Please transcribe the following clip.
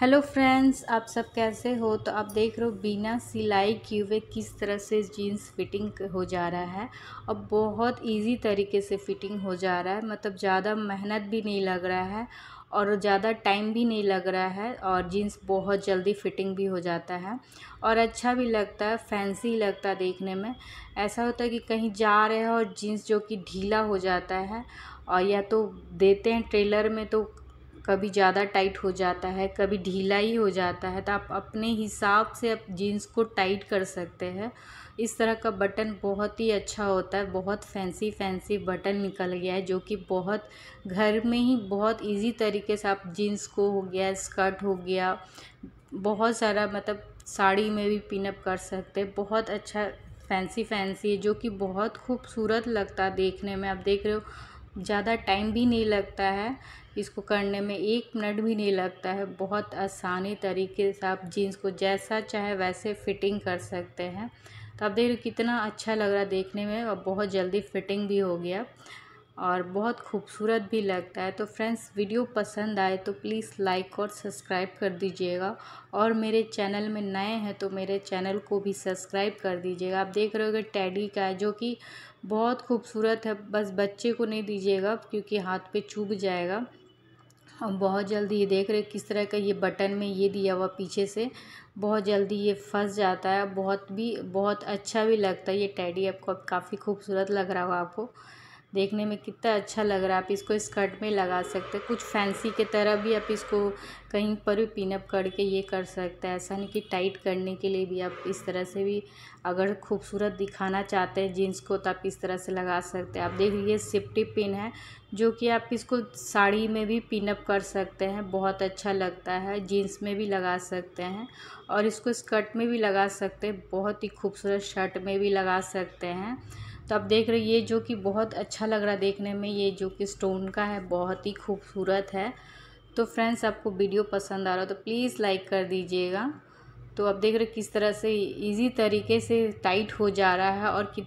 hello friends आप सब कैसे हो तो आप देख रहे हो बिना सिलाई किए हुए किस तरह से जीन्स फिटिंग हो जा रहा है और बहुत इजी तरीके से फिटिंग हो जा रहा है मतलब ज़्यादा मेहनत भी नहीं लग रहा है और ज़्यादा टाइम भी नहीं लग रहा है और जीन्स बहुत जल्दी फिटिंग भी हो जाता है और अच्छा भी लगता है फैंसी लगता है देखने में ऐसा होता है कि कहीं जा रहे हो और जीन्स जो कि ढीला हो जाता है और या तो देते हैं ट्रेलर में तो कभी ज़्यादा टाइट हो जाता है कभी ढीला ही हो जाता है तो आप अपने हिसाब से आप जीन्स को टाइट कर सकते हैं इस तरह का बटन बहुत ही अच्छा होता है बहुत फैंसी फैंसी बटन निकल गया है जो कि बहुत घर में ही बहुत इजी तरीके से आप जीन्स को हो गया स्कर्ट हो गया बहुत सारा मतलब साड़ी में भी पिनअप कर सकते हैं बहुत अच्छा फैंसी फैंसी है जो कि बहुत खूबसूरत लगता है देखने में आप देख रहे हो ज़्यादा टाइम भी नहीं लगता है इसको करने में एक मिनट भी नहीं लगता है बहुत आसानी तरीके से आप जीन्स को जैसा चाहे वैसे फ़िटिंग कर सकते हैं तो आप देख रहे कितना अच्छा लग रहा है देखने में और बहुत जल्दी फ़िटिंग भी हो गया और बहुत खूबसूरत भी लगता है तो फ्रेंड्स वीडियो पसंद आए तो प्लीज़ लाइक और सब्सक्राइब कर दीजिएगा और मेरे चैनल में नए हैं तो मेरे चैनल को भी सब्सक्राइब कर दीजिएगा आप देख रहे हो टैडी का है जो कि बहुत खूबसूरत है बस बच्चे को नहीं दीजिएगा क्योंकि हाथ पे चुभ जाएगा और बहुत जल्दी ये देख रहे किस तरह का ये बटन में ये दिया हुआ पीछे से बहुत जल्दी ये फंस जाता है बहुत भी बहुत अच्छा भी लगता है ये टैडी आपको काफ़ी खूबसूरत लग रहा होगा आपको देखने में कितना अच्छा लग रहा है आप इसको स्कर्ट में लगा सकते हैं कुछ फैंसी के तरह भी आप इसको कहीं पर भी पिनअप करके ये कर सकते हैं ऐसा नहीं कि टाइट करने के लिए भी आप इस तरह से भी अगर खूबसूरत दिखाना चाहते हैं जीन्स को तो आप इस तरह से लगा सकते हैं आप देख लीजिए सेफ्टी पिन है जो कि आप इसको साड़ी में भी पिनअप कर सकते हैं बहुत अच्छा लगता है जीन्स में भी लगा सकते हैं और इसको स्कर्ट में भी लगा सकते हैं बहुत ही खूबसूरत शर्ट में भी लगा सकते हैं तो आप देख रहे ये जो कि बहुत अच्छा लग रहा है देखने में ये जो कि स्टोन का है बहुत ही खूबसूरत है तो फ्रेंड्स आपको वीडियो पसंद आ रहा है तो प्लीज़ लाइक कर दीजिएगा तो आप देख रहे किस तरह से इजी तरीके से टाइट हो जा रहा है और कितना